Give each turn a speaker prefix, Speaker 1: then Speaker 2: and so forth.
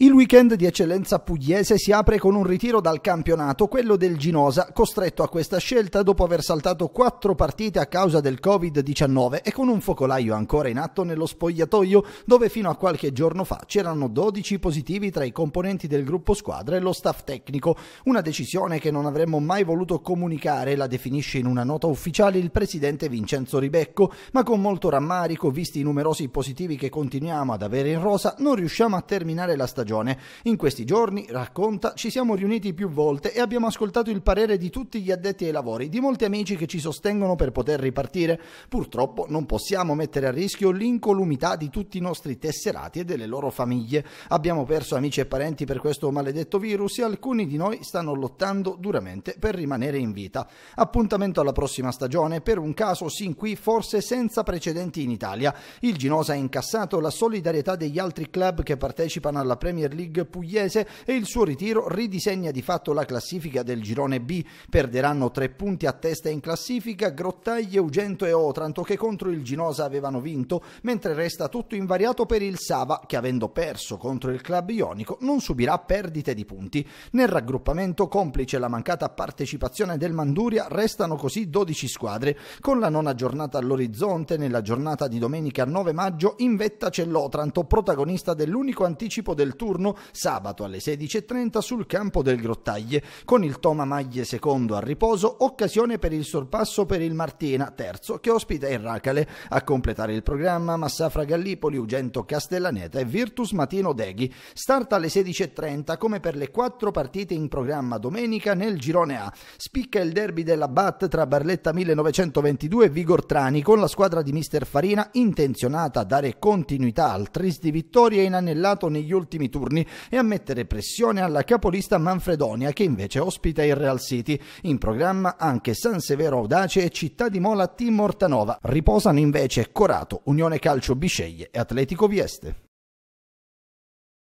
Speaker 1: Il weekend di eccellenza pugliese si apre con un ritiro dal campionato, quello del Ginosa, costretto a questa scelta dopo aver saltato quattro partite a causa del Covid-19 e con un focolaio ancora in atto nello spogliatoio, dove fino a qualche giorno fa c'erano 12 positivi tra i componenti del gruppo squadra e lo staff tecnico. Una decisione che non avremmo mai voluto comunicare, la definisce in una nota ufficiale il presidente Vincenzo Ribecco, ma con molto rammarico, visti i numerosi positivi che continuiamo ad avere in rosa, non riusciamo a terminare la stagione stagione. In questi giorni, racconta, ci siamo riuniti più volte e abbiamo ascoltato il parere di tutti gli addetti ai lavori, di molti amici che ci sostengono per poter ripartire. Purtroppo non possiamo mettere a rischio l'incolumità di tutti i nostri tesserati e delle loro famiglie. Abbiamo perso amici e parenti per questo maledetto virus e alcuni di noi stanno lottando duramente per rimanere in vita. Appuntamento alla prossima stagione per un caso sin qui forse senza precedenti in Italia. Il Ginosa ha incassato la solidarietà degli altri club che partecipano alla Premier Premier League pugliese e il suo ritiro ridisegna di fatto la classifica del girone B. Perderanno tre punti a testa in classifica Grottaglie, Ugento e Otranto che contro il Ginosa avevano vinto, mentre resta tutto invariato per il Sava che avendo perso contro il club ionico non subirà perdite di punti. Nel raggruppamento complice la mancata partecipazione del Manduria restano così 12 squadre. Con la nona giornata all'orizzonte, nella giornata di domenica 9 maggio in vetta c'è l'Otranto, protagonista dell'unico anticipo del turno turno sabato alle 16.30 sul campo del Grottaglie, con il Toma Maglie secondo a riposo, occasione per il sorpasso per il Martina terzo che ospita il Racale. A completare il programma Massafra Gallipoli, Ugento Castellaneta e Virtus Matino Deghi. Starta alle 16.30 come per le quattro partite in programma domenica nel girone A. Spicca il derby della BAT tra Barletta 1922 e Vigortrani con la squadra di mister Farina intenzionata a dare continuità al tris di vittorie inanellato negli ultimi primi turni e a mettere pressione alla capolista Manfredonia che invece ospita il Real City. In programma anche San Severo Audace e Città di Mola Timortanova. Riposano invece Corato, Unione Calcio Bisceglie e Atletico Vieste.